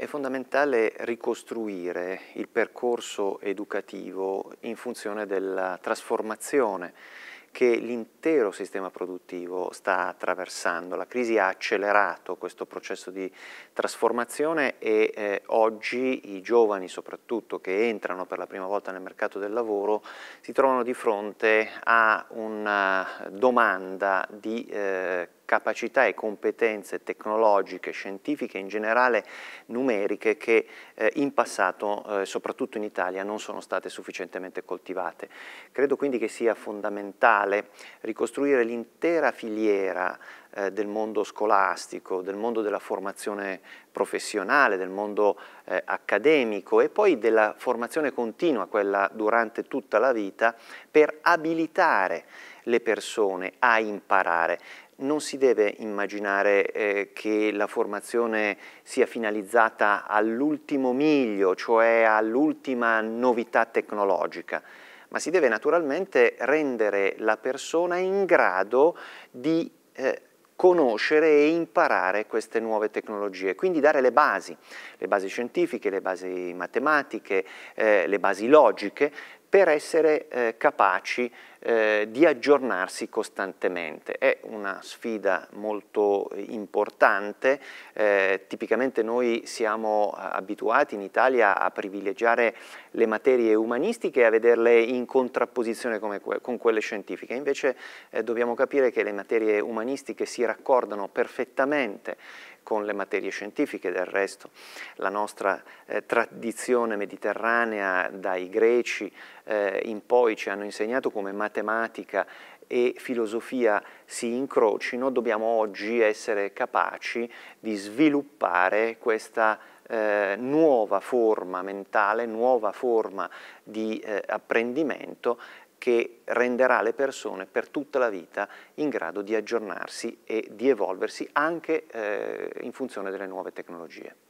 È fondamentale ricostruire il percorso educativo in funzione della trasformazione che l'intero sistema produttivo sta attraversando. La crisi ha accelerato questo processo di trasformazione e eh, oggi i giovani soprattutto che entrano per la prima volta nel mercato del lavoro si trovano di fronte a una domanda di eh, capacità e competenze tecnologiche, scientifiche e in generale numeriche che eh, in passato, eh, soprattutto in Italia, non sono state sufficientemente coltivate. Credo quindi che sia fondamentale ricostruire l'intera filiera eh, del mondo scolastico, del mondo della formazione professionale, del mondo eh, accademico e poi della formazione continua, quella durante tutta la vita, per abilitare le persone a imparare non si deve immaginare eh, che la formazione sia finalizzata all'ultimo miglio, cioè all'ultima novità tecnologica, ma si deve naturalmente rendere la persona in grado di eh, conoscere e imparare queste nuove tecnologie, quindi dare le basi, le basi scientifiche, le basi matematiche, eh, le basi logiche, per essere eh, capaci eh, di aggiornarsi costantemente. È una sfida molto eh, importante, eh, tipicamente noi siamo abituati in Italia a privilegiare le materie umanistiche e a vederle in contrapposizione que con quelle scientifiche, invece eh, dobbiamo capire che le materie umanistiche si raccordano perfettamente con le materie scientifiche del resto. La nostra eh, tradizione mediterranea dai greci eh, in poi ci hanno insegnato come materie matematica e filosofia si incrocino, dobbiamo oggi essere capaci di sviluppare questa eh, nuova forma mentale, nuova forma di eh, apprendimento che renderà le persone per tutta la vita in grado di aggiornarsi e di evolversi anche eh, in funzione delle nuove tecnologie.